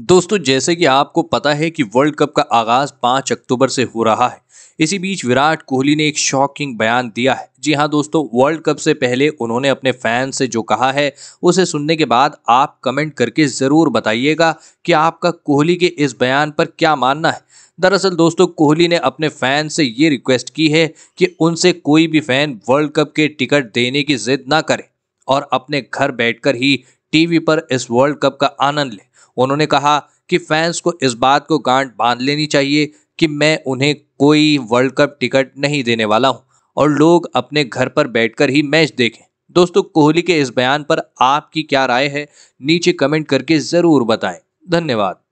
दोस्तों जैसे कि आपको पता है कि वर्ल्ड कप का आगाज 5 अक्टूबर से हो रहा है इसी बीच विराट कोहली ने एक शॉकिंग बयान दिया है जी हाँ दोस्तों वर्ल्ड कप से पहले उन्होंने अपने फैन से जो कहा है उसे सुनने के बाद आप कमेंट करके ज़रूर बताइएगा कि आपका कोहली के इस बयान पर क्या मानना है दरअसल दोस्तों कोहली ने अपने फैन से ये रिक्वेस्ट की है कि उनसे कोई भी फैन वर्ल्ड कप के टिकट देने की जिद ना करे और अपने घर बैठ ही टी पर इस वर्ल्ड कप का आनंद ले उन्होंने कहा कि फैंस को इस बात को गांठ बांध लेनी चाहिए कि मैं उन्हें कोई वर्ल्ड कप टिकट नहीं देने वाला हूं और लोग अपने घर पर बैठकर ही मैच देखें दोस्तों कोहली के इस बयान पर आपकी क्या राय है नीचे कमेंट करके ज़रूर बताएं धन्यवाद